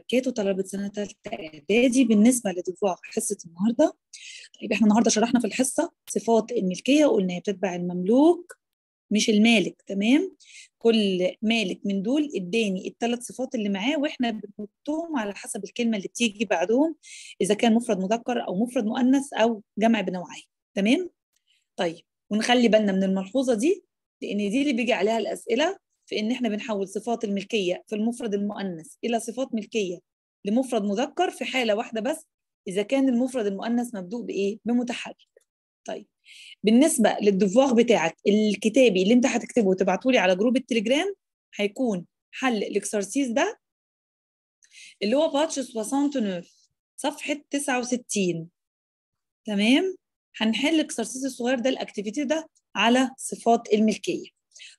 كات وطلبه سنه ثالثه اعدادي بالنسبه لطباع حصه النهارده طيب احنا النهارده شرحنا في الحصه صفات الملكيه وقلنا هي بتتبع المملوك مش المالك تمام كل مالك من دول اداني الثلاث صفات اللي معاه واحنا بنحطهم على حسب الكلمه اللي بتيجي بعدهم اذا كان مفرد مذكر او مفرد مؤنث او جمع بنوعين تمام طيب ونخلي بالنا من الملحوظه دي لان دي اللي بيجي عليها الاسئله في ان احنا بنحول صفات الملكيه في المفرد المؤنث الى صفات ملكيه لمفرد مذكر في حاله واحده بس اذا كان المفرد المؤنث مبدوء بايه بمتحرك طيب بالنسبه للدفواغ بتاعك الكتابي اللي انت هتكتبه وتبعته لي على جروب التليجرام هيكون حل الاكسرسيس ده اللي هو باتش 69 صفحه 69 تمام هنحل الاكسرسيس الصغير ده الاكتيفيتي ده على صفات الملكيه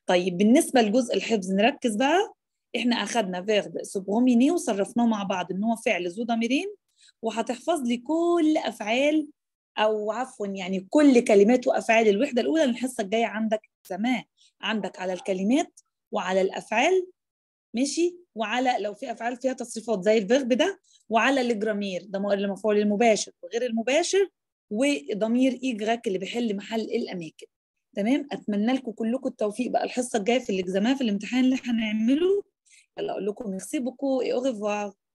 طيب بالنسبه لجزء الحفظ نركز بقى احنا اخذنا فيرب سوبروميني وصرفناه مع بعض ان هو فعل ذو ضميرين وهتحفظ لي كل افعال او عفوا يعني كل كلمات وافعال الوحده الاولى الحصه الجايه عندك تمام عندك على الكلمات وعلى الافعال ماشي وعلى لو في افعال فيها تصريفات زي الفيرب ده وعلى الجرامير ده المفعول المباشر وغير المباشر وضمير ايجراك اللي بيحل محل الاماكن تمام اتمنى لكم كلكم التوفيق بقى الحصه الجايه في الاكزامات في الامتحان اللي هنعمله يلا اقول لكم ميرسي بوكو اي اوغيفوار